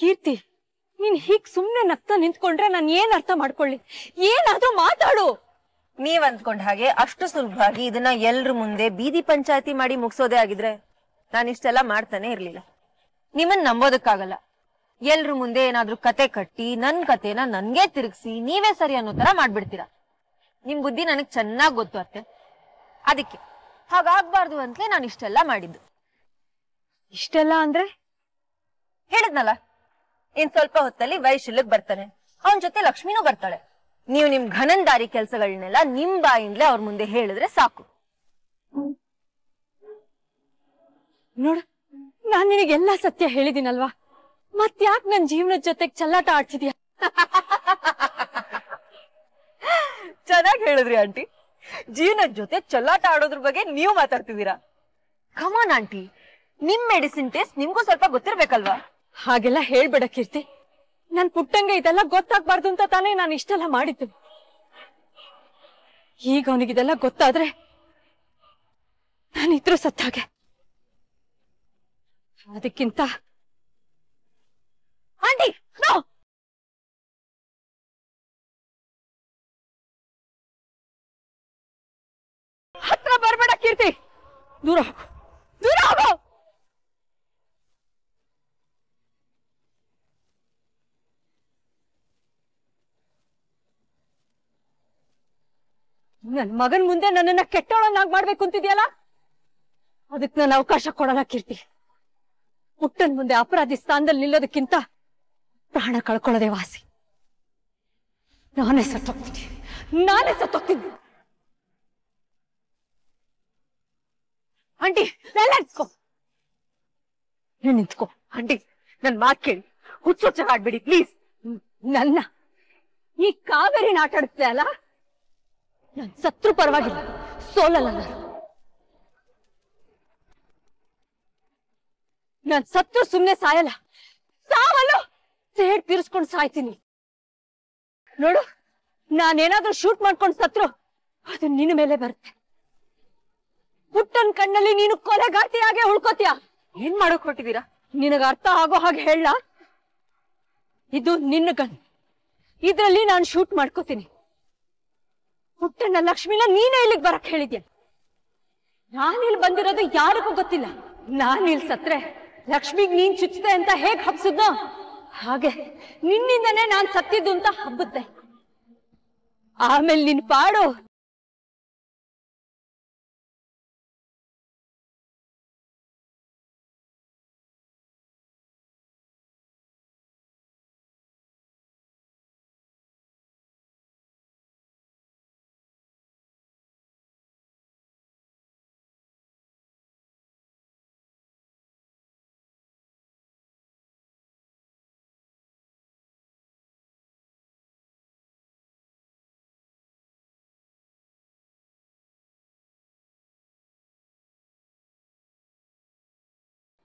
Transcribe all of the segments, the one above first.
ಕೀರ್ತಿ ನೀನ್ ಹೀಗ್ ಸುಮ್ನೆ ನಕ್ತ ನಿಂತ್ಕೊಂಡ್ರೆ ನಾನ್ ಏನ್ ಅರ್ಥ ಮಾಡ್ಕೊಳ್ಳಿ ಏನಾದ್ರೂ ಮಾತಾಡು ನೀವ್ ಅಂದ್ಕೊಂಡ್ ಹಾಗೆ ಅಷ್ಟು ಸುಲಭವಾಗಿ ಇದನ್ನ ಎಲ್ರ ಮುಂದೆ ಬೀದಿ ಪಂಚಾಯತಿ ಮಾಡಿ ಮುಗಿಸೋದೇ ಆಗಿದ್ರೆ ನಾನು ಇಷ್ಟೆಲ್ಲ ಮಾಡ್ತಾನೆ ಇರ್ಲಿಲ್ಲ ನಿಮ್ಮನ್ ನಂಬೋದಕ್ಕಾಗಲ್ಲ ಎಲ್ರ ಮುಂದೆ ಏನಾದ್ರೂ ಕತೆ ಕಟ್ಟಿ ನನ್ ಕತೆನ ನನ್ಗೆ ತಿರುಗಿಸಿ ನೀವೇ ಸರಿ ಅನ್ನೋ ತರ ಮಾಡ್ಬಿಡ್ತೀರಾ ನಿಮ್ ಬುದ್ಧಿ ನನಗ್ ಚೆನ್ನಾಗ್ ಗೊತ್ತು ಅತ್ತೆ ಅದಕ್ಕೆ ಹಾಗಾಗ್ಬಾರ್ದು ಅಂತಲೇ ನಾನು ಇಷ್ಟೆಲ್ಲ ಮಾಡಿದ್ದು ಇಷ್ಟೆಲ್ಲ ಅಂದ್ರೆ ಹೇಳಿದ್ನಲ್ಲ ಇನ್ ಸ್ವಲ್ಪ ಹೊತ್ತಲ್ಲಿ ವೈಶಲ್ಯಕ್ ಬರ್ತಾನೆ ಅವನ್ ಜೊತೆ ಲಕ್ಷ್ಮಿನೂ ಬರ್ತಾಳೆ ನೀವು ನಿಮ್ ಘನಂದಾರಿ ಕೆಲ್ಸಗಳನ್ನೆಲ್ಲ ನಿಮ್ ಬಾಯಿಂದಲೇ ಅವ್ರ ಮುಂದೆ ಹೇಳಿದ್ರೆ ಸಾಕು ನೋಡು ನಾನ್ ನಿನಗೆಲ್ಲ ಸತ್ಯ ಹೇಳಿದಿನಲ್ವಾ ಮತ್ ಯಾಕೆ ನನ್ ಜೀವನದ ಜೊತೆಗ್ ಚಲ್ಲಾಟ ಆಡ್ತಿದ್ಯಾ ಚೆನ್ನಾಗಿ ಹೇಳಿದ್ರಿ ಆಂಟಿ ಜೀವನದ ಜೊತೆ ಚಲ್ಲಾಟ ಆಡೋದ್ರ ಬಗ್ಗೆ ನೀವು ಮಾತಾಡ್ತಿದ್ದೀರಾ ಕಮಾನ್ ಆಂಟಿ ನಿಮ್ ಮೆಡಿಸಿನ್ ಟೇಸ್ಟ್ ನಿಮ್ಗೂ ಸ್ವಲ್ಪ ಗೊತ್ತಿರ್ಬೇಕಲ್ವಾ ಹಾಗೆಲ್ಲ ಹೇಳ್ಬೇಡ ಕೀರ್ತಿ ನನ್ ಪುಟ್ಟಂಗೆ ಇದೆಲ್ಲ ಗೊತ್ತಾಗ್ಬಾರ್ದು ಅಂತ ತಾನೇ ನಾನು ಇಷ್ಟೆಲ್ಲ ಮಾಡಿದ್ದು ಈಗ ಇದೆಲ್ಲ ಗೊತ್ತಾದ್ರೆ ನಾನಿದ್ರು ಸತ್ತಾಗೆ ಅದಕ್ಕಿಂತ 누라고 ನನ್ ಮಗನ್ ಮುಂದೆ ನನ್ನನ್ನ ಕೆಟ್ಟವಳನ್ನಾಗಿ ಮಾಡ್ಬೇಕು ಅಂತಿದ್ಯಲ್ಲ ಅದಕ್ ನಾನು ಅವಕಾಶ ಕೊಡಲ್ಲ ಕೀರ್ತಿ ಹುಟ್ಟನ್ ಮುಂದೆ ಅಪರಾಧಿ ಸ್ಥಾನದಲ್ಲಿ ನಿಲ್ಲೋದಕ್ಕಿಂತ ಪ್ರಾಣ ಕಳ್ಕೊಳ್ಳೋದೇ ವಾಸಿ ನಾನೇ ಸತ್ತೋಗ್ತೀನಿ ನಾನೇ ಸತ್ತೋಗ್ತೀನಿ ಆಂಟಿ ನೀನ್ ನಿಂತ್ಕೋ ಆಂಟಿ ನನ್ ಮಾತ್ ಕೇಳಿ ಹುಚ್ಚು ಹುಚ್ಚ ಆಡ್ಬಿಡಿ ಪ್ಲೀಸ್ ನನ್ನ ಈ ಕಾವೇರಿ ಆಟಾಡುತ್ತೆ ಅಲ್ಲ ನನ್ ಸತ್ರು ಪರವಾಗಿಲ್ಲ ಸೋಲಲ್ಲ ನನ್ ಸತ್ರು ಸುಮ್ನೆ ಸಾಯಲ್ಲ ಸಾವಲ್ಲ ಸೇಡ್ ತೀರಿಸ್ಕೊಂಡು ಸಾಯ್ತೀನಿ ನೋಡು ನಾನೇನಾದ್ರೂ ಶೂಟ್ ಮಾಡ್ಕೊಂಡ್ ಸತ್ರು ಅದು ನಿನ್ನ ಮೇಲೆ ಬರುತ್ತೆ ಹುಟ್ಟನ್ ಕಣ್ಣಲ್ಲಿ ನೀನು ಕೊಲೆಗಾರ್ತಿಯಾಗೆ ಉಳ್ಕೋತೀಯ ಏನ್ ಮಾಡೋಕ್ ಹೊರಟಿದ್ದೀರಾ ನಿನಗ ಅರ್ಥ ಆಗೋ ಹಾಗೆ ಹೇಳ ಇದು ನಿನ್ನ ಗನ್ ಇದ್ರಲ್ಲಿ ನಾನು ಶೂಟ್ ಮಾಡ್ಕೋತೀನಿ ಪುಟ್ಟಣ್ಣ ಲಕ್ಷ್ಮಿನ ನೀನೇ ಇಲ್ಲಿಗೆ ಬರಕ್ ಹೇಳಿದ್ಯ ಇಲ್ಲಿ ಬಂದಿರೋದು ಯಾರಿಗೂ ಗೊತ್ತಿಲ್ಲ ನಾನಿಲ್ ಸತ್ರೆ ಲಕ್ಷ್ಮಿಗ್ ನೀನ್ ಚುಚ್ಚಿದೆ ಅಂತ ಹೇಗ್ ಹಬ್ಸುದ್ನೋ ಹಾಗೆ ನಿನ್ನಿಂದನೇ ನಾನ್ ಸತ್ತಿದ್ದು ಅಂತ ಹಬ್ಬುತ್ತೆ ಆಮೇಲೆ ನಿನ್ ಪಾಡು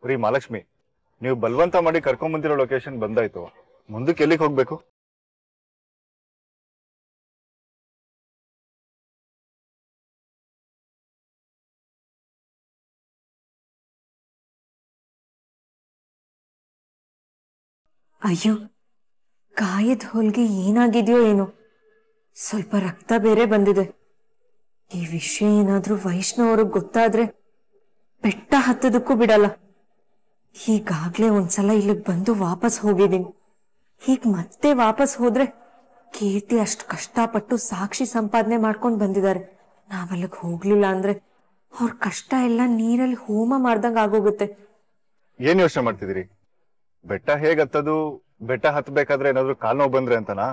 ರೀ ಮಹಾಲಕ್ಷ್ಮಿ ನೀವು ಬಲವಂತ ಮಾಡಿ ಕರ್ಕೊಂಡ್ ಬಂದಿರೋ ಲೊಕೇಶನ್ ಬಂದಾಯ್ತು ಮುಂದಕ್ಕೆ ಎಲ್ಲಿಗೆ ಹೋಗ್ಬೇಕು ಅಯ್ಯೋ ಕಾಯದ ಹೊಲ್ಗೆ ಏನಾಗಿದೆಯೋ ಏನೋ ಸ್ವಲ್ಪ ರಕ್ತ ಬೇರೆ ಬಂದಿದೆ ಈ ವಿಷಯ ಏನಾದ್ರೂ ವೈಷ್ಣವ್ರಿಗೆ ಗೊತ್ತಾದ್ರೆ ಬೆಟ್ಟ ಹತ್ತದಕ್ಕೂ ಬಿಡಲ್ಲ ಹೀಗಾಗ್ಲೇ ಒಂದ್ಸಲ ಇಲ್ಲಿಗೆ ಬಂದು ವಾಪಸ್ ಹೋಗಿದ್ದೀನಿ ಹೀಗ್ ಮತ್ತೆ ವಾಪಸ್ ಹೋದ್ರೆ ಕೀರ್ತಿ ಅಷ್ಟು ಕಷ್ಟಪಟ್ಟು ಸಾಕ್ಷಿ ಸಂಪಾದನೆ ಮಾಡ್ಕೊಂಡು ಬಂದಿದ್ದಾರೆ ನಾವಲ್ಲಿಗೆ ಹೋಗ್ಲಿಲ್ಲ ಅಂದ್ರೆ ಅವ್ರ ಕಷ್ಟ ಎಲ್ಲ ನೀರಲ್ಲಿ ಹೋಮ ಮಾಡ್ದಂಗ ಆಗೋಗುತ್ತೆ ಏನ್ ಯೋಚನೆ ಮಾಡ್ತಿದಿರಿ ಬೆಟ್ಟ ಹೇಗತ್ತದು ಹತ್ತದು ಬೆಟ್ಟ ಹತ್ಬೇಕಾದ್ರೆ ಏನಾದ್ರೂ ಕಾಲು ನೋವು ಬಂದ್ರೆ ಅಂತನಾ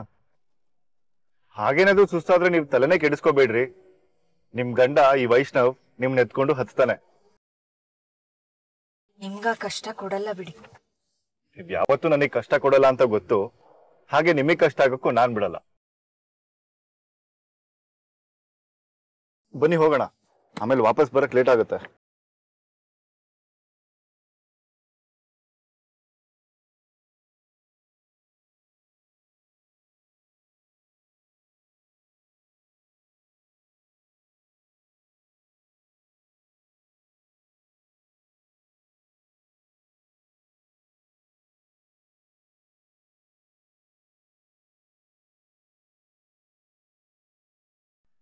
ಹಾಗೇನಾದ್ರು ಸುಸ್ತಾದ್ರೆ ನೀವು ತಲೆನೇ ಕೆಡಿಸ್ಕೋಬೇಡ್ರಿ ನಿಮ್ ಗಂಡ ಈ ವೈಷ್ಣವ್ ನಿಮ್ನ ಎತ್ಕೊಂಡು ಹತ್ತಾನೆ ನಿಮ್ಗ ಕಷ್ಟ ಕೊಡಲ್ಲ ಬಿಡಿ ಯಾವತ್ತೂ ನನಗೆ ಕಷ್ಟ ಕೊಡಲ್ಲ ಅಂತ ಗೊತ್ತು ಹಾಗೆ ನಿಮಗೆ ಕಷ್ಟ ಆಗಕ್ಕೂ ನಾನ್ ಬಿಡಲ್ಲ ಬನ್ನಿ ಹೋಗೋಣ ಆಮೇಲೆ ವಾಪಸ್ ಬರಕ್ ಲೇಟ್ ಆಗುತ್ತೆ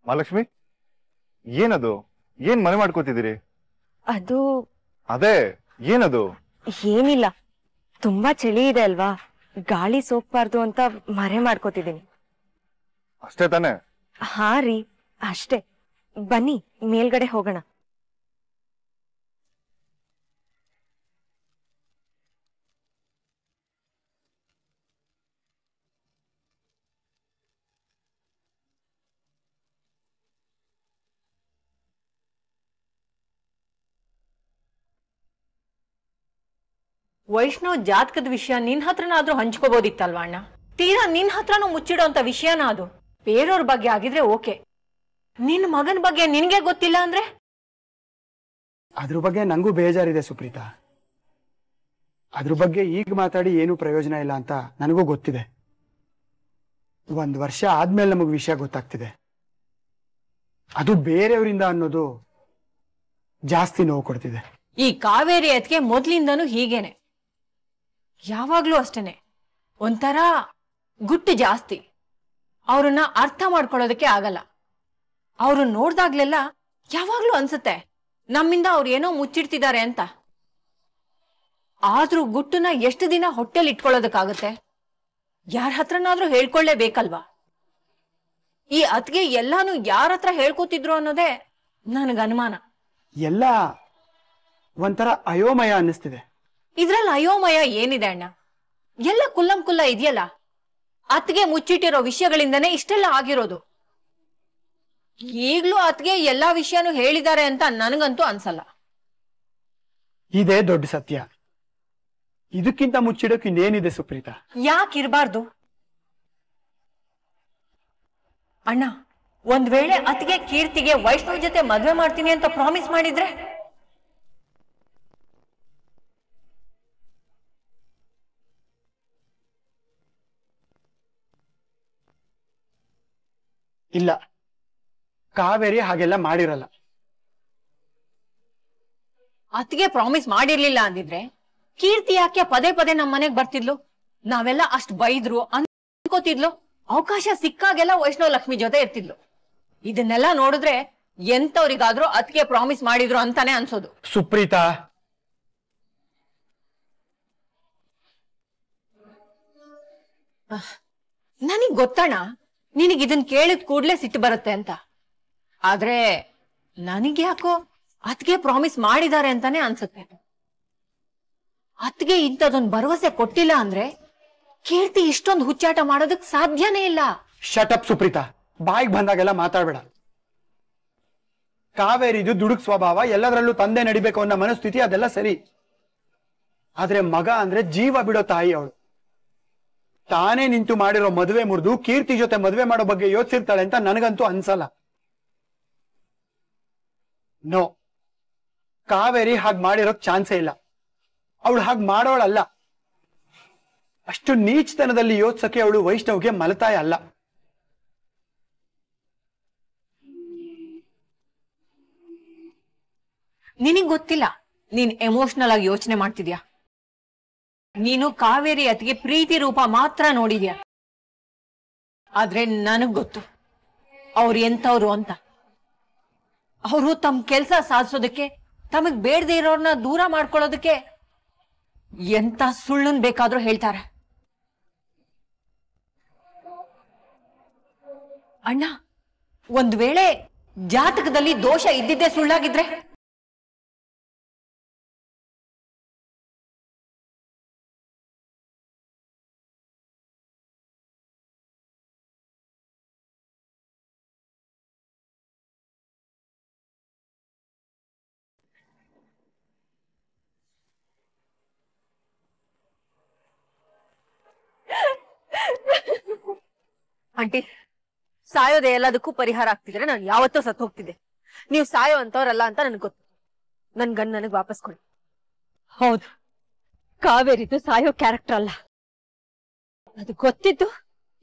ಮಹಾಲಕ್ಷ್ಮಿ ಏನದು ಏನ್ ಮನೆ ಮಾಡ್ಕೋತಿದ್ದೀರಿ ಅದು ಅದೇ ಏನದು ಏನಿಲ್ಲ ತುಂಬಾ ಚಳಿ ಇದೆ ಅಲ್ವಾ ಗಾಳಿ ಸೋಕ್ಬಾರ್ದು ಅಂತ ಮರೆ ಮಾಡ್ಕೋತಿದ್ದೀನಿ ಅಷ್ಟೇ ತಾನೆ ಹಾ ರೀ ಅಷ್ಟೇ ಬನ್ನಿ ಮೇಲ್ಗಡೆ ಹೋಗೋಣ ವೈಷ್ಣವ್ ಜಾತಕದ ವಿಷಯ ನಿನ್ ಹತ್ರನಾದ್ರೂ ಹಂಚ್ಕೋಬೋದಿತ್ತಲ್ವಾ ಅಣ್ಣ ತೀರಾ ನಿನ್ ಹತ್ರನೂ ಮುಚ್ಚಿಡೋ ಅಂತ ವಿಷಯನ ಅದು ಬೇರೆಯವ್ರ ಬಗ್ಗೆ ಆಗಿದ್ರೆ ಓಕೆ ನಿನ್ ಮಗನ ಬಗ್ಗೆ ನಿನ್ಗೆ ಗೊತ್ತಿಲ್ಲ ಅಂದ್ರೆ ಅದ್ರ ಬಗ್ಗೆ ನಂಗೂ ಬೇಜಾರಿದೆ ಸುಪ್ರೀತಾ ಅದ್ರ ಬಗ್ಗೆ ಈಗ ಮಾತಾಡಿ ಏನು ಪ್ರಯೋಜನ ಇಲ್ಲ ಅಂತ ನನಗೂ ಗೊತ್ತಿದೆ ಒಂದ್ ವರ್ಷ ಆದ್ಮೇಲೆ ನಮಗ್ ವಿಷಯ ಗೊತ್ತಾಗ್ತಿದೆ ಅದು ಬೇರೆಯವರಿಂದ ಅನ್ನೋದು ಜಾಸ್ತಿ ನೋವು ಕೊಡ್ತಿದೆ ಈ ಕಾವೇರಿ ಅದಕ್ಕೆ ಮೊದ್ಲಿಂದನೂ ಹೀಗೇನೆ ಯಾವಾಗಲೂ ಅಷ್ಟೇನೆ ಒಂಥರ ಗುಟ್ಟು ಜಾಸ್ತಿ ಅವ್ರನ್ನ ಅರ್ಥ ಮಾಡ್ಕೊಳ್ಳೋದಕ್ಕೆ ಆಗಲ್ಲ ಅವರು ನೋಡ್ದಾಗ್ಲೆಲ್ಲ ಯಾವಾಗ್ಲೂ ಅನ್ಸುತ್ತೆ ನಮ್ಮಿಂದ ಅವ್ರು ಏನೋ ಮುಚ್ಚಿಡ್ತಿದ್ದಾರೆ ಅಂತ ಆದ್ರೂ ಗುಟ್ಟನ್ನ ಎಷ್ಟು ದಿನ ಹೊಟ್ಟೆಲ್ ಇಟ್ಕೊಳ್ಳೋದಕ್ಕಾಗತ್ತೆ ಯಾರ ಹತ್ರನಾದ್ರೂ ಹೇಳ್ಕೊಳ್ಳೇಬೇಕಲ್ವಾ ಈ ಅತ್ಗೆ ಎಲ್ಲಾನು ಯಾರ ಹತ್ರ ಹೇಳ್ಕೊತಿದ್ರು ಅನ್ನೋದೇ ನನಗೆ ಅನುಮಾನ ಎಲ್ಲ ಒಂಥರ ಅಯೋಮಯ ಅನ್ನಿಸ್ತಿದೆ ಇದ್ರಲ್ಲಿ ಅಯೋಮಯ ಏನಿದೆ ಅಣ್ಣ ಎಲ್ಲ ಕುಲ್ಲಂ ಕುಲ್ಲ ಇದೆಯಲ್ಲ ಅತ್ಗೆ ಮುಚ್ಚಿಟ್ಟಿರೋ ವಿಷಯಗಳಿಂದನೇ ಇಷ್ಟೆಲ್ಲ ಆಗಿರೋದು ಈಗ್ಲೂ ಅತ್ಗೆ ಎಲ್ಲಾ ವಿಷಯನೂ ಹೇಳಿದ್ದಾರೆ ಅಂತ ನನಗಂತೂ ಅನ್ಸಲ್ಲ ಇದೇ ದೊಡ್ಡ ಸತ್ಯ ಇದಕ್ಕಿಂತ ಮುಚ್ಚಿಡೋಕೆ ಇನ್ನೇನಿದೆ ಸುಪ್ರೀತಾ ಇರಬಾರ್ದು ಅಣ್ಣ ಒಂದ್ ವೇಳೆ ಅತ್ಗೆ ಕೀರ್ತಿಗೆ ವೈಷ್ಣವ್ ಜೊತೆ ಮದ್ವೆ ಮಾಡ್ತೀನಿ ಅಂತ ಪ್ರಾಮಿಸ್ ಮಾಡಿದ್ರೆ ಇಲ್ಲ ಕಾವೇರಿ ಹಾಗೆಲ್ಲ ಮಾಡಿರಲ್ಲ ಅತ್ತಿಗೆ ಪ್ರಾಮಿಸ್ ಮಾಡಿರ್ಲಿಲ್ಲ ಅಂದಿದ್ರೆ ಕೀರ್ತಿ ಯಾಕೆ ಪದೇ ಪದೇ ನಮ್ ಮನೆಗ್ ಬರ್ತಿದ್ಲು ನಾವೆಲ್ಲ ಅಷ್ಟ್ ಬೈದ್ರು ಅನ್ಕೋತಿದ್ಲು ಅವಕಾಶ ಸಿಕ್ಕಾಗೆಲ್ಲ ವೈಷ್ಣವ ಲಕ್ಷ್ಮಿ ಜೊತೆ ಇರ್ತಿದ್ಲು ಇದನ್ನೆಲ್ಲ ನೋಡಿದ್ರೆ ಎಂತವ್ರಿಗಾದ್ರು ಅತ್ತಿಗೆ ಪ್ರಾಮಿಸ್ ಮಾಡಿದ್ರು ಅಂತಾನೆ ಅನ್ಸೋದು ಸುಪ್ರೀತಾ ನನಗ್ ಗೊತ್ತಣ್ಣ ನಿನಗೆ ಇದನ್ ಕೇಳಿದ ಕೂಡ್ಲೆ ಸಿಟ್ಟು ಬರುತ್ತೆ ಅಂತ ಆದ್ರೆ ನನಗ್ಯಾಕೋ ಅತ್ಗೆ ಪ್ರಾಮಿಸ್ ಮಾಡಿದ್ದಾರೆ ಅಂತಾನೆ ಅನ್ಸುತ್ತೆ ಅತ್ಗೆ ಇಂಥದೊಂದು ಭರವಸೆ ಕೊಟ್ಟಿಲ್ಲ ಅಂದ್ರೆ ಕೀರ್ತಿ ಇಷ್ಟೊಂದು ಹುಚ್ಚಾಟ ಮಾಡೋದಕ್ ಸಾಧ್ಯನೇ ಇಲ್ಲ ಶಟಪ್ ಸುಪ್ರೀತಾ ಬಾಯಿಗೆ ಬಂದಾಗೆಲ್ಲ ಮಾತಾಡ್ಬೇಡ ಕಾವೇರಿದು ದುಡುಕ್ ಸ್ವಭಾವ ಎಲ್ಲದರಲ್ಲೂ ತಂದೆ ನಡಿಬೇಕು ಅನ್ನೋ ಮನಸ್ಥಿತಿ ಅದೆಲ್ಲ ಸರಿ ಆದ್ರೆ ಮಗ ಅಂದ್ರೆ ಜೀವ ಬಿಡೋ ತಾಯಿ ಅವಳು ತಾನೇ ನಿಂತು ಮಾಡಿರೋ ಮದುವೆ ಮುರಿದು ಕೀರ್ತಿ ಜೊತೆ ಮದುವೆ ಮಾಡೋ ಬಗ್ಗೆ ಯೋಚಿಸಿರ್ತಾಳೆ ಅಂತ ನನಗಂತೂ ಅನ್ಸಲ್ಲ ನೋ ಕಾವೇರಿ ಹಾಗೆ ಮಾಡಿರೋ ಚಾನ್ಸೇ ಇಲ್ಲ ಅವಳು ಹಾಗೆ ಮಾಡೋಳಲ್ಲ ಅಷ್ಟು ನೀಚತನದಲ್ಲಿ ಯೋಚಿಸಕ್ಕೆ ಅವಳು ವೈಷ್ಣವ್ಗೆ ಮಲತಾಯ ಅಲ್ಲ ನಿನಗ್ ಗೊತ್ತಿಲ್ಲ ನೀನ್ ಎಮೋಷನಲ್ ಆಗಿ ಯೋಚನೆ ಮಾಡ್ತಿದ್ಯಾ ನೀನು ಕಾವೇರಿ ಅತಿಗೆ ಪ್ರೀತಿ ರೂಪ ಮಾತ್ರ ನೋಡಿದ್ಯಾ ಆದ್ರೆ ನನಗ್ ಗೊತ್ತು ಅವ್ರು ಎಂತವ್ರು ಅಂತ ಅವರು ತಮ್ ಕೆಲ್ಸ ಸಾಧಿಸೋದಕ್ಕೆ ತಮಗ್ ಬೇಡದೇ ಇರೋರ್ನ ದೂರ ಮಾಡ್ಕೊಳ್ಳೋದಕ್ಕೆ ಎಂತ ಸುಳ್ಳನ್ ಬೇಕಾದ್ರೂ ಹೇಳ್ತಾರೆ ಅಣ್ಣ ಒಂದ್ ವೇಳೆ ಜಾತಕದಲ್ಲಿ ದೋಷ ಇದ್ದಿದ್ದೇ ಸುಳ್ಳಾಗಿದ್ರೆ ಆಂಟಿ ಸಾಯೋದೆ ಎಲ್ಲದಕ್ಕೂ ಪರಿಹಾರ ಆಗ್ತಿದ್ರೆ ನಾನು ಯಾವತ್ತೂ ಸತ್ತು ಹೋಗ್ತಿದ್ದೆ ನೀವು ಸಾಯೋ ಅಂತವ್ರಲ್ಲ ಅಂತ ನನ್ಗೆ ಗೊತ್ತು ನನ್ ಗನ್ ನನಗ್ ವಾಪಸ್ ಕೊಡಿ ಹೌದು ಕಾವೇರಿದು ಸಾಯೋ ಕ್ಯಾರೆಕ್ಟರ್ ಅಲ್ಲ ಅದು ಗೊತ್ತಿದ್ದು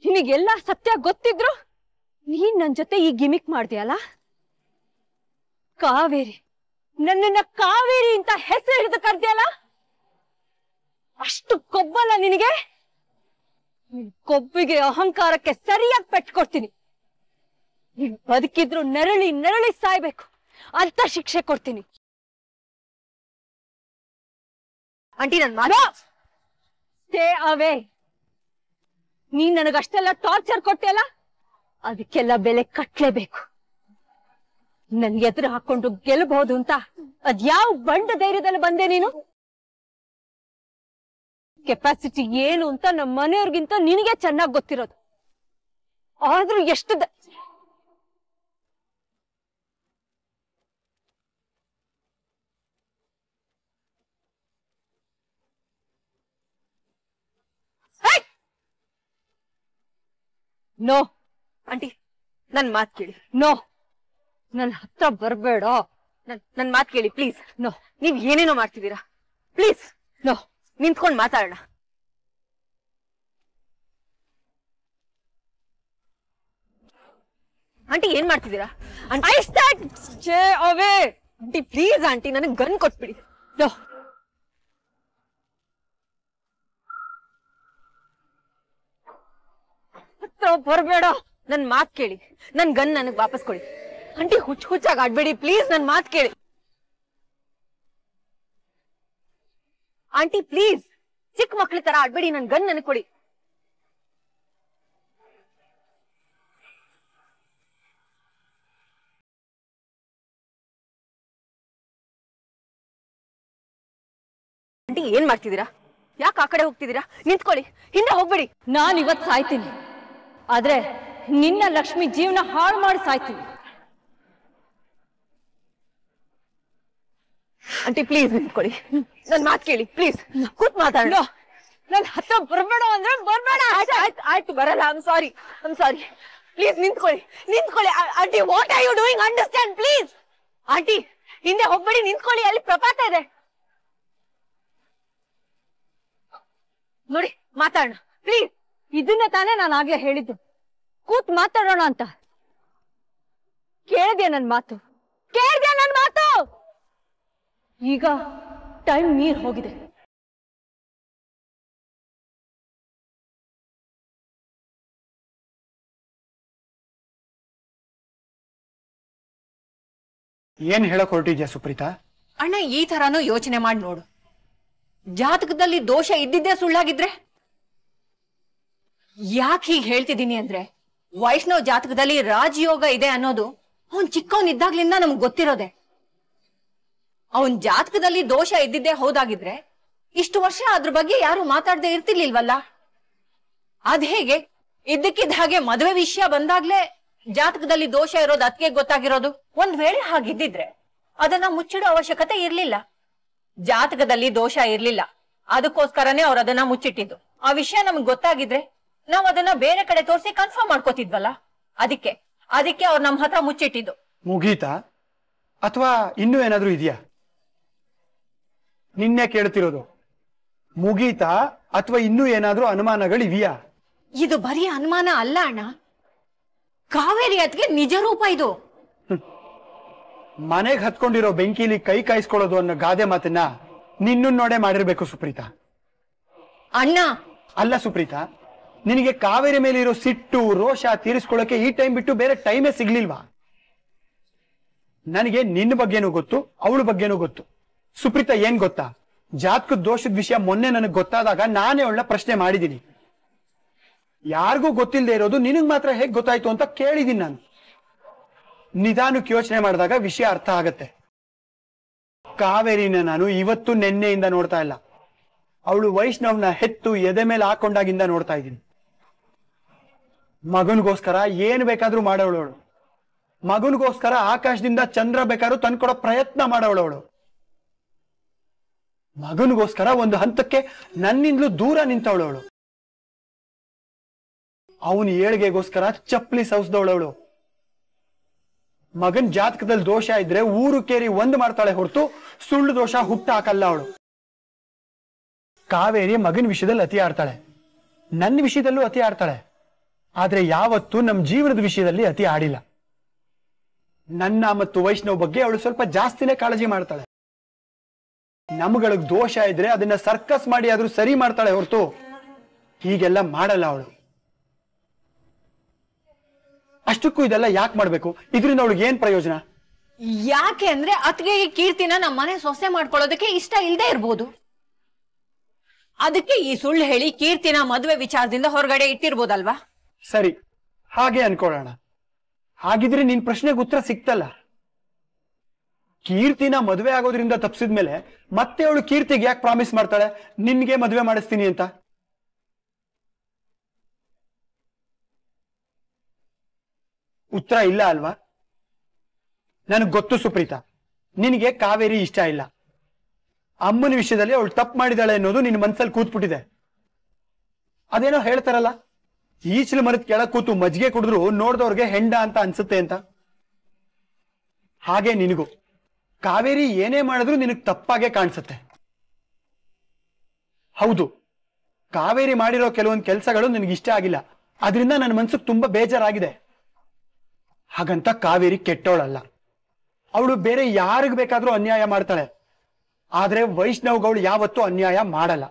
ನಿನಗೆಲ್ಲ ಸತ್ಯ ಗೊತ್ತಿದ್ರು ನೀನ್ ನನ್ ಜೊತೆ ಈ ಗಿಮಿಕ್ ಮಾಡ್ತೀಯಲ್ಲ ಕಾವೇರಿ ನನ್ನನ್ನ ಕಾವೇರಿ ಅಂತ ಹೆಸರು ಹಿಡಿದು ಕರ್ದಿಯಲ್ಲ ಅಷ್ಟು ಕೊಬ್ಬಲ್ಲ ನಿನಗೆ ಕೊಬ್ಬಿಗೆ ಅಹಂಕಾರಕ್ಕೆ ಸರಿಯಾಗಿ ಪೆಟ್ಟು ಕೊಡ್ತೀನಿ ನೀನ್ ಬದುಕಿದ್ರು ನೆರಳಿ ನೆರಳಿ ಸಾಯ್ಬೇಕು ಅಂತ ಶಿಕ್ಷೆ ಕೊಡ್ತೀನಿ ಅಂಟಿ ನನ್ ಸ್ಟೇ ಅವೇ ನೀನ್ ನನಗಷ್ಟೆಲ್ಲ ಟಾರ್ಚರ್ ಕೊಟ್ಟೆಲ್ಲ ಅದಕ್ಕೆಲ್ಲ ಬೆಲೆ ಕಟ್ಲೇಬೇಕು ನನ್ ಎದುರು ಹಾಕೊಂಡು ಗೆಲ್ಲಬಹುದು ಅಂತ ಅದ್ಯಾವ ಬಂಡ ಧೈರ್ಯದಲ್ಲಿ ಬಂದೆ ನೀನು ಕೆಪಾಸಿಟಿ ಏನು ಅಂತ ನಮ್ಮ ಮನೆಯವ್ರಿಗಿಂತ ನಿನಗೆ ಚೆನ್ನಾಗಿ ಗೊತ್ತಿರೋದು ಆದ್ರೂ ಎಷ್ಟು ನೋ ಆಂಟಿ ನನ್ ಮಾತ್ ಕೇಳಿ ನೋ ನನ್ ಹತ್ರ ಬರ್ಬೇಡ ನನ್ ನನ್ ಮಾತ್ ಕೇಳಿ ಪ್ಲೀಸ್ ನೋ ನೀವ್ ಏನೇನೋ ಮಾಡ್ತಿದ್ದೀರಾ ಪ್ಲೀಸ್ ನೋ నింద కొని మాటాడండి అంటి ఏన్ మార్తిదిరా అంటి ఐస్ టాక్ జే అవె అంటి ప్లీజ్ అంటి ననే గన్ కొట్టి బిడి దో త్రో ఫోర్ బెడో నన్న మాట కేలి నన్ గన్ ననకి వపస్ కొడి అంటి గుజ్ గుజ్ గా ఆడబెడి ప్లీజ్ నన్ మాట కేలి ಆಂಟಿ ಪ್ಲೀಸ್ ಚಿಕ್ಕ ಮಕ್ಳ ತರ ಆಡ್ಬೇಡಿ ನನ್ ಗನ್ ನನಗೆ ಕೊಡಿ ಆಂಟಿ ಏನ್ ಮಾಡ್ತಿದ್ದೀರಾ ಯಾಕೆ ಆ ಕಡೆ ಹೋಗ್ತಿದ್ದೀರಾ ನಿಂತ್ಕೊಳ್ಳಿ ಹಿಂದೆ ಹೋಗ್ಬೇಡಿ ನಾನು ಇವತ್ತು ಸಾಯ್ತೀನಿ ಆದ್ರೆ ನಿನ್ನ ಲಕ್ಷ್ಮಿ ಜೀವನ ಹಾಳು ಮಾಡಿ ಸಾಯ್ತೀನಿ ಅಂಟಿ ಪ್ಲೀಸ್ ನಿಂತ್ಕೊಳ್ಳಿ ನನ್ ಮಾತು ಕೇಳಿ ಪ್ಲೀಸ್ ಕೂತ್ ಮಾತಾಡ ನನ್ ಹತ್ರ ಬರ್ಬೇಡ ಅಂದ್ರೆ ಬರ್ಬೇಡ ಆಯ್ತು ಆಯ್ತು ಆಯ್ತು ಬರಲ್ಲ I'm sorry I'm sorry please ನಿಂತ್ಕೊಳ್ಳಿ ನಿಂತ್ಕೊಳ್ಳಿ aunty what are you doing understand please aunty ಹಿಂದೆ ಹೋಗ್ಬೇಡಿ ನಿಂತ್ಕೊಳ್ಳಿ ಅಲ್ಲಿ ಪ್ರಪಾತ ಇದೆ ನೋಡಿ ಮಾತಾಡೋಣ ಪ್ಲೀಸ್ ಇದನ್ನ ತಾನೇ ನಾನು ಆಗ್ಲೇ ಹೇಳಿದ್ದು ಕೂತ್ ಮಾತಾಡೋಣ ಅಂತ ಕೇಳಿದೆ ನನ್ ಮಾತು ಈಗ ಟೈಮ್ ನೀರ್ ಹೋಗಿದೆ ಏನ್ ಹೇಳಕ್ ಹೊರಟಿದ್ಯಾ ಸುಪ್ರೀತಾ ಅಣ್ಣ ಈ ತರಾನು ಯೋಚನೆ ಮಾಡಿ ನೋಡು ಜಾತಕದಲ್ಲಿ ದೋಷ ಇದ್ದಿದ್ದೇ ಸುಳ್ಳಾಗಿದ್ರೆ ಯಾಕೆ ಹೀಗೆ ಹೇಳ್ತಿದ್ದೀನಿ ಅಂದ್ರೆ ವೈಷ್ಣವ್ ಜಾತಕದಲ್ಲಿ ರಾಜಯೋಗ ಇದೆ ಅನ್ನೋದು ಅವ್ನ್ ಇದ್ದಾಗ್ಲಿಂದ ನಮ್ಗೆ ಗೊತ್ತಿರೋದೆ ಅವನ್ ಜಾತಕದಲ್ಲಿ ದೋಷ ಇದ್ದಿದ್ದೇ ಹೌದಾಗಿದ್ರೆ ಇಷ್ಟು ವರ್ಷ ಅದ್ರ ಬಗ್ಗೆ ಯಾರು ಮಾತಾಡದೆ ಇರ್ತಿರ್ಲಿಲ್ವಲ್ಲ ಅದ್ ಹೇಗೆ ಇದ್ದಕ್ಕಿದ್ದ ಹಾಗೆ ಮದುವೆ ವಿಷಯ ಬಂದಾಗ್ಲೇ ಜಾತಕದಲ್ಲಿ ದೋಷ ಇರೋದು ಅದಕ್ಕೆ ಗೊತ್ತಾಗಿರೋದು ಒಂದ್ ವೇಳೆ ಹಾಗಿದ್ದಿದ್ರೆ ಅದನ್ನ ಮುಚ್ಚಿಡೋ ಅವಶ್ಯಕತೆ ಇರ್ಲಿಲ್ಲ ಜಾತಕದಲ್ಲಿ ದೋಷ ಇರ್ಲಿಲ್ಲ ಅದಕ್ಕೋಸ್ಕರನೇ ಅವ್ರು ಅದನ್ನ ಮುಚ್ಚಿಟ್ಟಿದ್ದು ಆ ವಿಷಯ ನಮ್ಗೆ ಗೊತ್ತಾಗಿದ್ರೆ ನಾವ್ ಅದನ್ನ ಬೇರೆ ಕಡೆ ತೋರಿಸಿ ಕನ್ಫರ್ಮ್ ಮಾಡ್ಕೋತಿದ್ವಲ್ಲ ಅದಕ್ಕೆ ಅದಕ್ಕೆ ಅವ್ರು ನಮ್ಮ ಹತ್ರ ಮುಚ್ಚಿಟ್ಟಿದ್ದು ಮುಗೀತಾ ಅಥವಾ ಇನ್ನೂ ಏನಾದ್ರೂ ಇದೆಯಾ ನಿನ್ನೆ ಕೇಳ್ತಿರೋದು ಮುಗೀತಾ ಅಥವಾ ಇನ್ನೂ ಏನಾದ್ರೂ ಅನುಮಾನಗಳಿವೆಯಾ ಇದು ಬರೀ ಅನುಮಾನ ಅಲ್ಲ ಅಣ್ಣ ಕಾವೇರಿ ಅದಕ್ಕೆ ನಿಜ ರೂಪ ಇದು ಮನೆಗೆ ಹತ್ಕೊಂಡಿರೋ ಬೆಂಕಿಲಿ ಕೈ ಕಾಯಿಸ್ಕೊಳ್ಳೋದು ಅನ್ನೋ ಗಾದೆ ಮಾತನ್ನ ನಿನ್ನ ನೋಡೆ ಮಾಡಿರ್ಬೇಕು ಸುಪ್ರೀತಾ ಅಣ್ಣ ಅಲ್ಲ ಸುಪ್ರೀತಾ ನಿನಗೆ ಕಾವೇರಿ ಮೇಲೆ ಇರೋ ಸಿಟ್ಟು ರೋಷ ತೀರಿಸ್ಕೊಳ್ಳೋಕೆ ಈ ಟೈಮ್ ಬಿಟ್ಟು ಬೇರೆ ಟೈಮೇ ಸಿಗ್ಲಿಲ್ವಾ ನನಗೆ ನಿನ್ನ ಬಗ್ಗೆನೂ ಗೊತ್ತು ಅವಳು ಬಗ್ಗೆನೂ ಗೊತ್ತು ಸುಪ್ರೀತಾ ಏನ್ ಗೊತ್ತಾ ಜಾತಕ ದೋಷದ ವಿಷಯ ಮೊನ್ನೆ ನನಗೆ ಗೊತ್ತಾದಾಗ ನಾನೇ ಒಳ್ಳೆ ಪ್ರಶ್ನೆ ಮಾಡಿದ್ದೀನಿ ಯಾರಿಗೂ ಗೊತ್ತಿಲ್ಲದೆ ಇರೋದು ನಿನಗ್ ಮಾತ್ರ ಹೇಗ್ ಗೊತ್ತಾಯ್ತು ಅಂತ ಕೇಳಿದೀನಿ ನಾನು ನಿಧಾನಕ್ಕೆ ಯೋಚನೆ ಮಾಡಿದಾಗ ವಿಷಯ ಅರ್ಥ ಆಗತ್ತೆ ಕಾವೇರಿನ ನಾನು ಇವತ್ತು ನೆನ್ನೆಯಿಂದ ನೋಡ್ತಾ ಇಲ್ಲ ಅವಳು ವೈಷ್ಣವ್ನ ಹೆತ್ತು ಎದೆ ಮೇಲೆ ಹಾಕೊಂಡಾಗಿಂದ ನೋಡ್ತಾ ಇದ್ದೀನಿ ಮಗನಿಗೋಸ್ಕರ ಏನ್ ಬೇಕಾದ್ರೂ ಮಾಡೋಳವಳು ಮಗನಿಗೋಸ್ಕರ ಆಕಾಶದಿಂದ ಚಂದ್ರ ಬೇಕಾದ್ರೂ ತಂದ್ಕೊಡೋ ಪ್ರಯತ್ನ ಮಾಡೋಳವಳು ಮಗನಿಗೋಸ್ಕರ ಒಂದು ಹಂತಕ್ಕೆ ನನ್ನಿಂದಲೂ ದೂರ ನಿಂತವಳವಳು ಅವನ ಏಳ್ಗೆಗೋಸ್ಕರ ಚಪ್ಪಲಿ ಸವಸ್ದವಳವಳು ಮಗನ್ ಜಾತಕದಲ್ಲಿ ದೋಷ ಇದ್ರೆ ಊರು ಕೇರಿ ಒಂದು ಮಾಡ್ತಾಳೆ ಹೊರತು ಸುಳ್ಳು ದೋಷ ಹುಟ್ಟ ಹಾಕಲ್ಲ ಅವಳು ಕಾವೇರಿ ಮಗನ ವಿಷಯದಲ್ಲಿ ಅತಿ ಆಡ್ತಾಳೆ ನನ್ನ ವಿಷಯದಲ್ಲೂ ಅತಿ ಆಡ್ತಾಳೆ ಆದ್ರೆ ಯಾವತ್ತೂ ನಮ್ಮ ಜೀವನದ ವಿಷಯದಲ್ಲಿ ಅತಿ ಆಡಿಲ್ಲ ನನ್ನ ಮತ್ತು ವೈಷ್ಣವ್ ಬಗ್ಗೆ ಅವಳು ಸ್ವಲ್ಪ ಜಾಸ್ತಿನೇ ಕಾಳಜಿ ಮಾಡ್ತಾಳೆ ನಮ್ಗಳಿಗೆ ದೋಷ ಇದ್ರೆ ಅದನ್ನ ಸರ್ಕಸ್ ಮಾಡಿ ಆದ್ರೂ ಸರಿ ಮಾಡ್ತಾಳೆ ಹೊರತು ಹೀಗೆಲ್ಲ ಮಾಡಲ್ಲ ಅವಳು ಅಷ್ಟಕ್ಕೂ ಇದೆಲ್ಲ ಯಾಕೆ ಮಾಡ್ಬೇಕು ಇದರಿಂದ ಅವಳಿಗೆ ಏನ್ ಪ್ರಯೋಜನ ಯಾಕೆ ಅಂದ್ರೆ ಅತ್ಗೆ ಕೀರ್ತಿನ ನಮ್ಮ ಮನೆ ಸೊಸೆ ಮಾಡ್ಕೊಳ್ಳೋದಕ್ಕೆ ಇಷ್ಟ ಇಲ್ಲದೆ ಇರ್ಬೋದು ಅದಕ್ಕೆ ಈ ಸುಳ್ಳು ಹೇಳಿ ಕೀರ್ತಿನ ಮದುವೆ ವಿಚಾರದಿಂದ ಹೊರಗಡೆ ಇಟ್ಟಿರ್ಬೋದಲ್ವಾ ಸರಿ ಹಾಗೆ ಅನ್ಕೊಳ್ಳೋಣ ಹಾಗಿದ್ರೆ ನಿನ್ ಪ್ರಶ್ನೆಗೆ ಉತ್ತರ ಸಿಕ್ತಲ್ಲ ಕೀರ್ತಿನ ಮದುವೆ ಆಗೋದ್ರಿಂದ ತಪ್ಸಿದ ಮೇಲೆ ಮತ್ತೆ ಅವಳು ಕೀರ್ತಿಗೆ ಯಾಕೆ ಪ್ರಾಮಿಸ್ ಮಾಡ್ತಾಳೆ ನಿನ್ಗೆ ಮದುವೆ ಮಾಡಿಸ್ತೀನಿ ಅಂತ ಉತ್ತರ ಇಲ್ಲ ಅಲ್ವಾ ನನಗೆ ಗೊತ್ತು ಸುಪ್ರೀತ ನಿನಗೆ ಕಾವೇರಿ ಇಷ್ಟ ಇಲ್ಲ ಅಮ್ಮನ ವಿಷಯದಲ್ಲಿ ಅವಳು ತಪ್ಪು ಮಾಡಿದಾಳೆ ಅನ್ನೋದು ನಿನ್ನ ಮನ್ಸಲ್ಲಿ ಕೂತ್ಬಿಟ್ಟಿದೆ ಅದೇನೋ ಹೇಳ್ತಾರಲ್ಲ ಈಚಲು ಮರದ ಕೆಳ ಕೂತು ಮಜ್ಜಿಗೆ ಕುಡಿದ್ರು ನೋಡ್ದವ್ರಿಗೆ ಹೆಂಡ ಅಂತ ಅನ್ಸುತ್ತೆ ಅಂತ ಹಾಗೆ ನಿನಗೂ ಕಾವೇರಿ ಏನೇ ಮಾಡಿದ್ರು ನಿನಗೆ ತಪ್ಪಾಗೆ ಕಾಣಿಸುತ್ತೆ ಹೌದು ಕಾವೇರಿ ಮಾಡಿರೋ ಕೆಲವೊಂದು ಕೆಲಸಗಳು ನಿನಗೆ ಇಷ್ಟ ಆಗಿಲ್ಲ ಅದರಿಂದ ನನ್ನ ಮನಸ್ಸಿಗೆ ತುಂಬಾ ಬೇಜಾರಾಗಿದೆ ಹಾಗಂತ ಕಾವೇರಿ ಕೆಟ್ಟವಳಲ್ಲ ಅವಳು ಬೇರೆ ಯಾರಿಗೆ ಬೇಕಾದ್ರೂ ಅನ್ಯಾಯ ಮಾಡ್ತಾಳೆ ಆದ್ರೆ ವೈಷ್ಣವ್ಗಳು ಯಾವತ್ತೂ ಅನ್ಯಾಯ ಮಾಡಲ್ಲ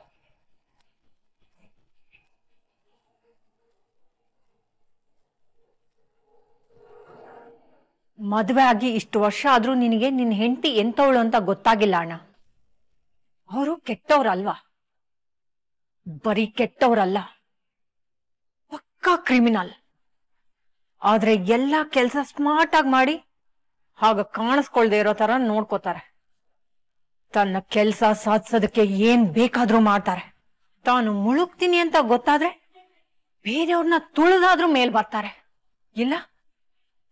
ಮದುವೆ ಆಗಿ ಇಷ್ಟು ವರ್ಷ ಆದ್ರೂ ನಿನಗೆ ನಿನ್ನ ಹೆಂಡತಿ ಎಂತವಳು ಅಂತ ಗೊತ್ತಾಗಿಲ್ಲ ಅಣ್ಣ ಅವರು ಕೆಟ್ಟವ್ರಲ್ವಾ ಬರೀ ಕೆಟ್ಟವರಲ್ಲ ಪಕ್ಕ ಕ್ರಿಮಿನಲ್ ಆದ್ರೆ ಎಲ್ಲ ಕೆಲಸ ಸ್ಮಾರ್ಟ್ ಆಗಿ ಮಾಡಿ ಹಾಗ ಕಾಣಿಸ್ಕೊಳ್ದೆ ಇರೋ ತರ ನೋಡ್ಕೋತಾರೆ ತನ್ನ ಕೆಲಸ ಸಾಧಿಸೋದಕ್ಕೆ ಏನ್ ಬೇಕಾದ್ರೂ ಮಾಡ್ತಾರೆ ತಾನು ಮುಳುಗ್ತೀನಿ ಅಂತ ಗೊತ್ತಾದ್ರೆ ಬೇರೆಯವ್ರನ್ನ ತುಳಿದಾದ್ರೂ ಮೇಲ್ ಬರ್ತಾರೆ ಇಲ್ಲ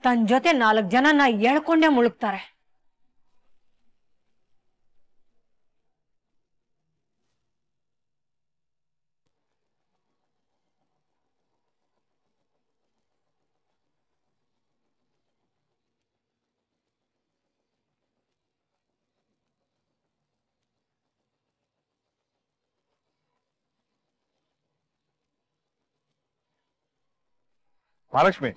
तन जो नाक जन नाक मुल्तर महालक्ष्मी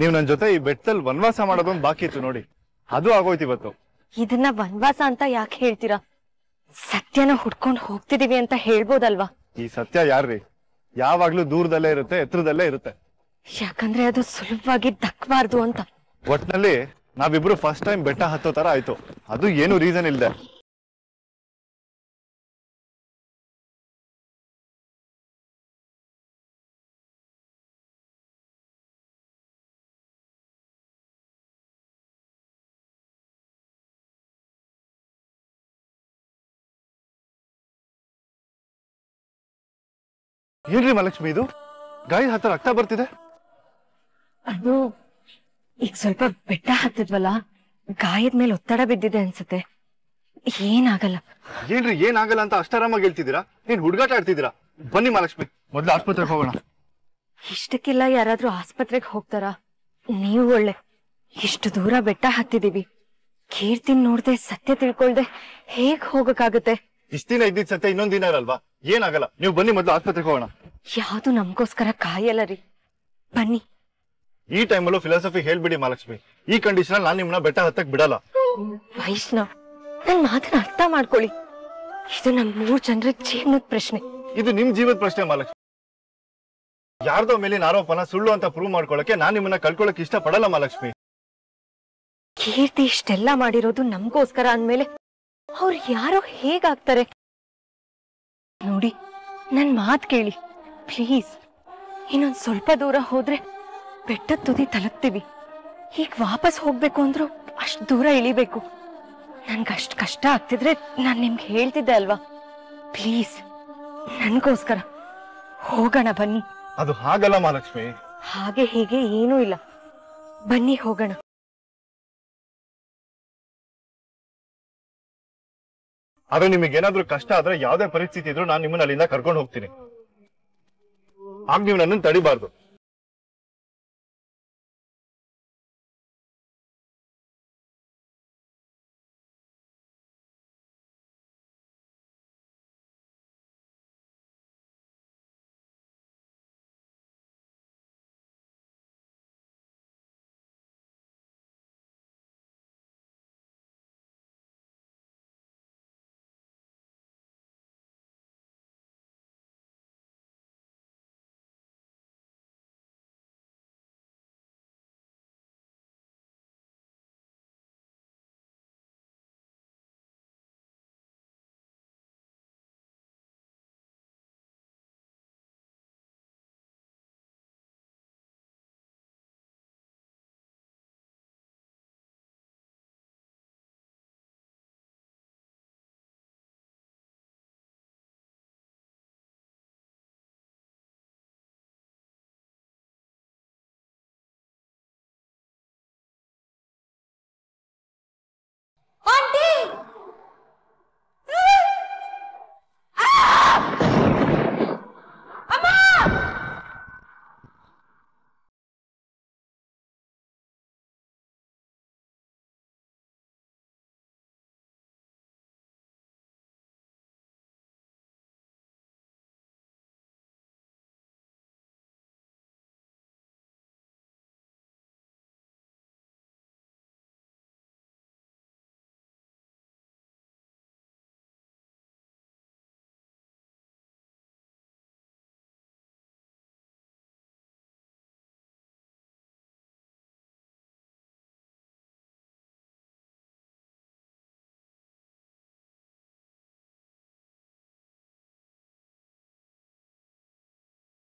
ನೀವು ನನ್ ಜೊತೆ ಈ ಬೆಟ್ಟದಲ್ಲಿ ವನವಾಸ ಮಾಡೋದೊಂದು ಬಾಕಿ ಇತ್ತು ನೋಡಿ ಅದು ಆಗೋಯ್ತು ಇವತ್ತು ಇದನ್ನ ವನವಾಸ ಅಂತ ಯಾಕೆ ಹೇಳ್ತೀರಾ ಸತ್ಯನ ಹುಡ್ಕೊಂಡು ಹೋಗ್ತಿದೀವಿ ಅಂತ ಹೇಳ್ಬೋದಲ್ವಾ ಈ ಸತ್ಯ ಯಾರ್ರಿ ಯಾವಾಗ್ಲೂ ದೂರದಲ್ಲೇ ಇರುತ್ತೆ ಎತ್ತರದಲ್ಲೇ ಇರುತ್ತೆ ಯಾಕಂದ್ರೆ ಅದು ಸುಲಭವಾಗಿ ದಕ್ಬಾರ್ದು ಅಂತ ಒಟ್ನಲ್ಲಿ ನಾವಿಬ್ರು ಫಸ್ಟ್ ಟೈಮ್ ಬೆಟ್ಟ ಹತ್ತೋ ತರ ಆಯ್ತು ಅದು ಏನು ರೀಸನ್ ಇಲ್ಲದೆ ಏನ್ರಿ ಮಹಾಲಕ್ಷ್ಮಿ ಇದು ಗಾಯದ ಹತ್ರ ರಕ್ತ ಬರ್ತಿದೆ ಅದು ಈಗ ಸ್ವಲ್ಪ ಬೆಟ್ಟ ಹತ್ತಿದ್ವಲ್ಲ ಗಾಯದ ಮೇಲೆ ಒತ್ತಡ ಬಿದ್ದಿದೆ ಅನ್ಸುತ್ತೆ ಏನಾಗಲ್ಲ ಏನ್ರಿ ಏನಾಗಲ್ಲ ಅಂತ ಅಷ್ಟಾರಾಮಾಗಿ ಹೇಳ್ತಿದ್ದೀರಾ ಏನ್ ಹುಡುಗಾಟ ಆಡ್ತಿದ್ದೀರಾ ಬನ್ನಿ ಮಹಾಲಕ್ಷ್ಮಿ ಮೊದ್ಲು ಆಸ್ಪತ್ರೆಗೆ ಹೋಗೋಣ ಇಷ್ಟಕ್ಕೆಲ್ಲ ಯಾರಾದ್ರೂ ಆಸ್ಪತ್ರೆಗೆ ಹೋಗ್ತಾರಾ ನೀವು ಒಳ್ಳೆ ಇಷ್ಟು ದೂರ ಬೆಟ್ಟ ಹತ್ತಿದೀವಿ ಕೀರ್ತಿನ್ ನೋಡ್ದೆ ಸತ್ಯ ತಿಳ್ಕೊಳ್ದೆ ಹೇಗ್ ಹೋಗಕ್ಕಾಗತ್ತೆ ಇಷ್ಟ್ ದಿನ ಇದ್ದಿದ್ ಸತ್ಯ ಇನ್ನೊಂದ್ ದಿನ ಇರಲ್ವಾ ಏನಾಗಲ್ಲ ನೀವು ಬನ್ನಿ ಮೊದಲು ಆಸ್ಪತ್ರೆಗೆ ಹೋಗೋಣ ಯಾವುದು ನಮಗೋಸ್ಕರ ಕಾಯಲ್ಲ ರೀ ಬನ್ನಿ ಈ ಟೈಮಲ್ಲೂ ಫಿಲಾಸಫಿ ಹೇಳ್ಬಿಡಿ ಮಹಾಲಕ್ಷ್ಮಿ ಈ ಕಂಡೀಷನ್ ನಾನು ನಿಮ್ಮನ್ನ ಬೆಟ್ಟ ಹತ್ತಕ್ ಬಿಡಲ್ಲ ವೈಷ್ಣವ್ ನನ್ ಮಾತನ್ನ ಅರ್ಥ ಮಾಡ್ಕೊಳ್ಳಿ ಇದು ನಮ್ ಮೂರ್ ಜನರ ಜೀವನದ ಪ್ರಶ್ನೆ ಇದು ನಿಮ್ ಜೀವದ ಪ್ರಶ್ನೆ ಮಹಾಲಕ್ಷ್ಮಿ ಯಾರ್ದೋ ಮೇಲೆ ಆರೋಪನ ಸುಳ್ಳು ಅಂತ ಪ್ರೂವ್ ಮಾಡ್ಕೊಳಕ್ಕೆ ನಾನು ನಿಮ್ಮನ್ನ ಕಳ್ಕೊಳಕ್ ಇಷ್ಟ ಪಡಲ್ಲ ಮಹಾಲಕ್ಷ್ಮಿ ಕೀರ್ತಿ ಇಷ್ಟೆಲ್ಲ ಮಾಡಿರೋದು ನಮಗೋಸ್ಕರ ಅಂದ್ಮೇಲೆ ಅವ್ರು ಯಾರೋ ಹೇಗಾಗ್ತಾರೆ ನೋಡಿ ನನ್ ಮಾತು ಕೇಳಿ ಪ್ಲೀಸ್ ಇನ್ನೊಂದ್ ಸ್ವಲ್ಪ ದೂರ ಹೋದ್ರೆ ಬೆಟ್ಟದ ತುದಿ ತಲುಪ್ತೀವಿ ಈಗ ವಾಪಸ್ ಹೋಗ್ಬೇಕು ಅಂದ್ರೂ ಅಷ್ಟ್ ದೂರ ಇಳಿಬೇಕು ನನ್ಗಷ್ಟು ಕಷ್ಟ ಆಗ್ತಿದ್ರೆ ನಾನು ನಿಮ್ಗೆ ಹೇಳ್ತಿದ್ದೆ ಅಲ್ವಾ ಪ್ಲೀಸ್ ನನಗೋಸ್ಕರ ಹೋಗೋಣ ಬನ್ನಿ ಅದು ಹಾಗಲ್ಲ ಮಹಾಲಕ್ಷ್ಮಿ ಹಾಗೆ ಹೀಗೆ ಏನೂ ಇಲ್ಲ ಬನ್ನಿ ಹೋಗೋಣ ಆದ್ರೆ ನಿಮಗೆ ಏನಾದ್ರೂ ಕಷ್ಟ ಆದ್ರೆ ಯಾವ್ದೇ ಪರಿಸ್ಥಿತಿ ಇದ್ರೂ ನಾನು ನಿಮ್ಮನ್ನ ಅಲ್ಲಿಂದ ಕರ್ಕೊಂಡು ಹೋಗ್ತೀನಿ ಆಗ ನೀವು ನನ್ನನ್ನು ತಡಿಬಾರ್ದು